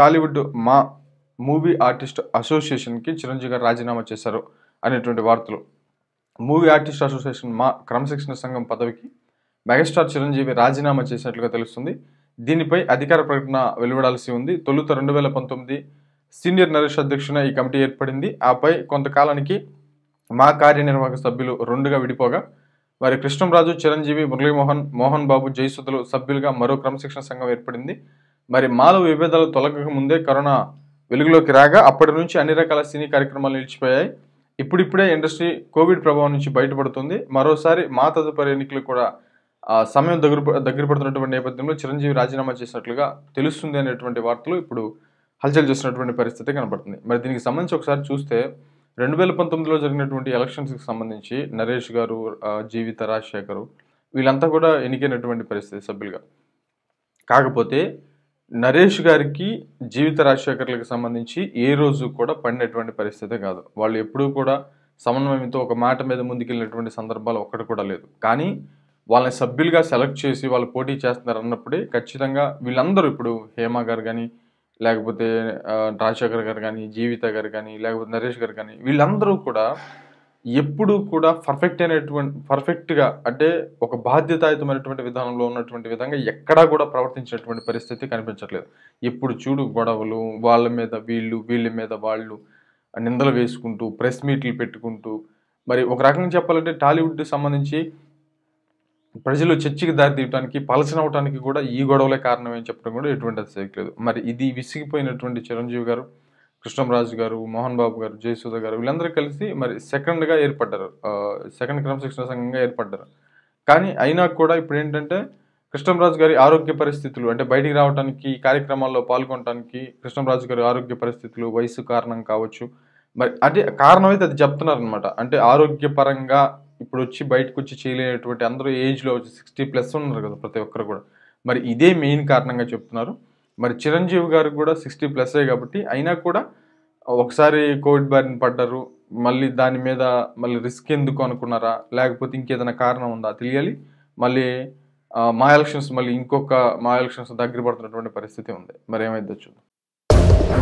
టాలీవుడ్ మా movie artist అసోసియేషన్కి Chiranjeevi గారు రాజీనామా చేశారు అనేటువంటి వార్తలు మూవీ ఆర్టిస్ట్ అసోసియేషన్ మా క్రమశిక్షణ సంఘం పదవికి మెగాస్టార్ చిరంజీవి రాజీనామా చేసినట్లుగా తెలుస్తుంది దీనిపై అధికార ప్రకటన వెలువడాల్సి ఉంది తొలుత రెండు వేల పంతొమ్మిది సీనియర్ నరేష్ అధ్యక్షున ఈ కమిటీ ఏర్పడింది ఆపై కొంతకాలానికి మా కార్యనిర్వాహక సభ్యులు రెండుగా విడిపోగా వారి కృష్ణంరాజు చిరంజీవి మురళీమోహన్ మోహన్ బాబు జయసుతులు సభ్యులుగా మరో క్రమశిక్షణ సంఘం ఏర్పడింది మరి మాల విభేదాలు తొలగక ముందే కరోనా వెలుగులోకి రాగా అప్పటి నుంచి అన్ని రకాల సినీ కార్యక్రమాలు నిలిచిపోయాయి ఇప్పుడిప్పుడే ఇండస్ట్రీ కోవిడ్ ప్రభావం నుంచి బయటపడుతుంది మరోసారి మా తదుపరి ఎన్నికలు కూడా సమయం దగ్గర దగ్గర పడుతున్నటువంటి నేపథ్యంలో చిరంజీవి రాజీనామా చేసినట్లుగా తెలుస్తుంది అనేటువంటి వార్తలు ఇప్పుడు హల్చల్ చేస్తున్నటువంటి పరిస్థితి కనబడుతుంది మరి దీనికి సంబంధించి ఒకసారి చూస్తే రెండు వేల పంతొమ్మిదిలో జరిగినటువంటి ఎలక్షన్స్కి సంబంధించి నరేష్ గారు జీవిత రాజశేఖరు వీళ్ళంతా కూడా ఎన్నికైనటువంటి పరిస్థితి సభ్యులుగా కాకపోతే నరేష్ గారికి జీవిత రాజశేఖర్లకు సంబంధించి ఏ రోజు కూడా పడినటువంటి పరిస్థితి కాదు వాళ్ళు ఎప్పుడూ కూడా సమన్వయంతో ఒక మాట మీద ముందుకెళ్ళినటువంటి సందర్భాలు ఒక్కటి కూడా లేదు కానీ వాళ్ళని సభ్యులుగా సెలెక్ట్ చేసి వాళ్ళు పోటీ చేస్తున్నారు అన్నప్పుడే ఖచ్చితంగా వీళ్ళందరూ ఇప్పుడు హేమ గారు కానీ లేకపోతే రాజశేఖర్ గారు కానీ జీవిత గారు కానీ లేకపోతే నరేష్ గారు కానీ వీళ్ళందరూ కూడా ఎప్పుడు కూడా పర్ఫెక్ట్ అయినటువంటి పర్ఫెక్ట్గా అంటే ఒక బాధ్యతాయుతమైనటువంటి విధానంలో ఉన్నటువంటి విధంగా ఎక్కడా కూడా ప్రవర్తించినటువంటి పరిస్థితి కనిపించట్లేదు ఎప్పుడు చూడు గొడవలు వాళ్ళ మీద వీళ్ళు వీళ్ళ మీద వాళ్ళు నిందలు వేసుకుంటూ ప్రెస్ మీట్లు పెట్టుకుంటూ మరి ఒక రకంగా చెప్పాలంటే టాలీవుడ్కి సంబంధించి ప్రజలు చర్చికి దారి తీయడానికి పలసన కూడా ఈ గొడవలే కారణం చెప్పడం కూడా ఎటువంటి అతిశయకలేదు మరి ఇది విసిగిపోయినటువంటి చిరంజీవి గారు కృష్ణంరాజు గారు మోహన్ బాబు గారు జయసుధ గారు వీళ్ళందరూ కలిసి మరి సెకండ్గా ఏర్పడ్డారు సెకండ్ క్రమశిక్షణ సంఘంగా ఏర్పడ్డారు కానీ అయినా కూడా ఇప్పుడు ఏంటంటే కృష్ణంరాజు గారి ఆరోగ్య పరిస్థితులు అంటే బయటికి రావడానికి కార్యక్రమాల్లో పాల్గొనడానికి కృష్ణంరాజు గారి ఆరోగ్య పరిస్థితులు వయసు కారణం కావచ్చు మరి అదే కారణం అయితే అది చెప్తున్నారు అనమాట అంటే ఆరోగ్యపరంగా ఇప్పుడు వచ్చి బయటకు వచ్చి చేయలేనటువంటి అందరూ ఏజ్లో వచ్చి సిక్స్టీ ప్లస్ ఉన్నారు కదా ప్రతి ఒక్కరు కూడా మరి ఇదే మెయిన్ కారణంగా చెప్తున్నారు మరి చిరంజీవి గారికి కూడా సిక్స్టీ ప్లస్ఏ కాబట్టి అయినా కూడా ఒకసారి కోవిడ్ బారిన పడ్డారు మళ్ళీ దాని మీద మళ్ళీ రిస్క్ ఎందుకు అనుకున్నారా లేకపోతే ఇంకేదైనా కారణం ఉందా తెలియాలి మళ్ళీ మా ఎలక్షన్స్ మళ్ళీ ఇంకొక మా ఎలక్షన్స్ దగ్గర పడుతున్నటువంటి పరిస్థితి ఉంది మరి ఏమైందో చూద్దాం